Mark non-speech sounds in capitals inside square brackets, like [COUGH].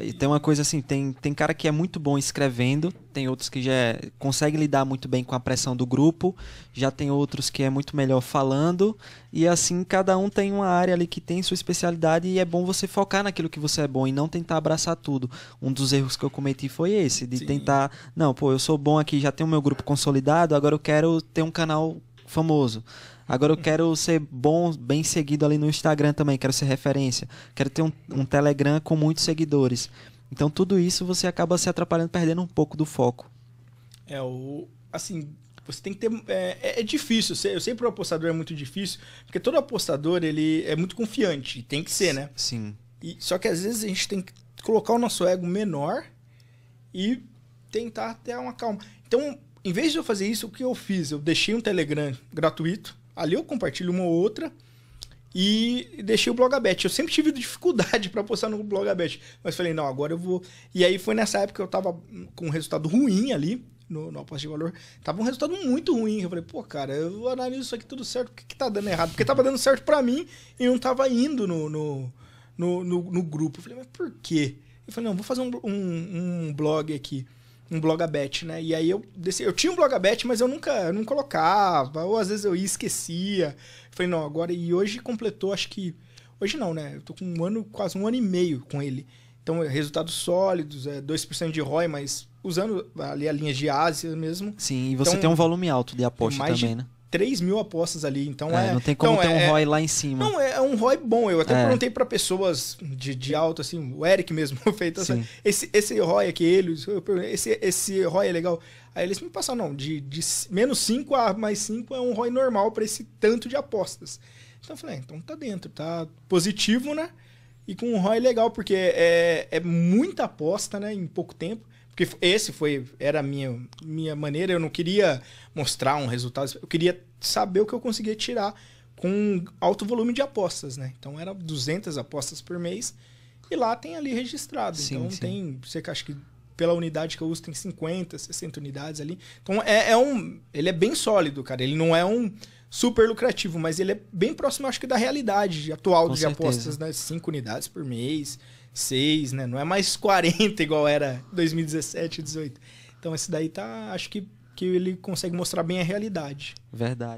E tem uma coisa assim, tem, tem cara que é muito bom escrevendo, tem outros que já é, consegue lidar muito bem com a pressão do grupo, já tem outros que é muito melhor falando, e assim cada um tem uma área ali que tem sua especialidade e é bom você focar naquilo que você é bom e não tentar abraçar tudo. Um dos erros que eu cometi foi esse, de Sim. tentar, não, pô, eu sou bom aqui, já tenho meu grupo consolidado, agora eu quero ter um canal famoso. Agora eu quero ser bom, bem seguido ali no Instagram também, quero ser referência. Quero ter um, um Telegram com muitos seguidores. Então tudo isso você acaba se atrapalhando, perdendo um pouco do foco. É, o. Assim, você tem que ter. É, é, é difícil. Eu sei que o apostador é muito difícil, porque todo apostador ele é muito confiante. Tem que ser, né? Sim. E, só que às vezes a gente tem que colocar o nosso ego menor e tentar ter uma calma. Então, em vez de eu fazer isso, o que eu fiz? Eu deixei um Telegram gratuito Ali eu compartilho uma ou outra e deixei o Blogabet. Eu sempre tive dificuldade [LAUGHS] para postar no Blogabet, mas falei, não, agora eu vou. E aí foi nessa época que eu tava com um resultado ruim ali no, no aposta de valor. Tava um resultado muito ruim. Eu falei, pô, cara, eu analiso isso aqui tudo certo, O que, que tá dando errado? Porque tava dando certo para mim e não tava indo no, no, no, no, no grupo. Eu falei, mas por quê? Eu falei, não, vou fazer um, um, um blog aqui um blogabet, né? E aí eu desci, eu tinha um blogabet, mas eu nunca eu não colocava, ou às vezes eu ia e esquecia. falei, não, agora e hoje completou, acho que hoje não, né? Eu tô com um ano, quase um ano e meio com ele. Então, é, resultados sólidos, é 2% de ROI, mas usando ali a linha de Ásia mesmo. Sim, e você então, tem um volume alto de aposta também, de... né? 3 mil apostas ali. Então é. é não tem como então, ter um é- ROI lá em cima. Não, é, é um ROI bom. Eu até é. perguntei para pessoas de, de alto, assim, o Eric mesmo, [LAUGHS] feito assim, esse, esse ROI aqui, ele, esse, esse ROI é legal. Aí eles me passaram, não, de, de menos 5 a mais 5 é um ROI normal para esse tanto de apostas. Então eu falei, é, então tá dentro, tá positivo, né? e com um ROI é legal, porque é, é muita aposta né, em pouco tempo. Porque esse foi era a minha, minha maneira, eu não queria mostrar um resultado, eu queria saber o que eu conseguia tirar com alto volume de apostas, né? Então era 200 apostas por mês e lá tem ali registrado. Sim, então sim. tem, você acho que pela unidade que eu uso tem 50, 60 unidades ali. Então é, é um, ele é bem sólido, cara. Ele não é um super lucrativo, mas ele é bem próximo, acho que, da realidade atual Com de certeza. apostas, né? Cinco unidades por mês, seis, né? Não é mais 40 [LAUGHS] igual era 2017, 18. Então esse daí tá, acho que, que ele consegue mostrar bem a realidade. Verdade.